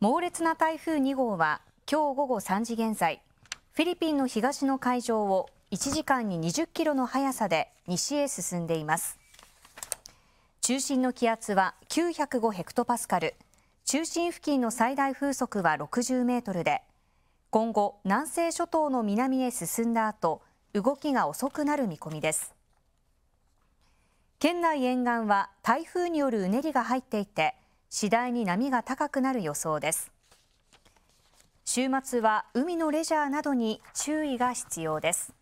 猛烈な台風2号は今日午後3時現在フィリピンの東の海上を1時間に20キロの速さで西へ進んでいます中心の気圧は905ヘクトパスカル中心付近の最大風速は60メートルで今後南西諸島の南へ進んだ後動きが遅くなる見込みです県内沿岸は台風によるうねりが入っていて次第に波が高くなる予想です週末は海のレジャーなどに注意が必要です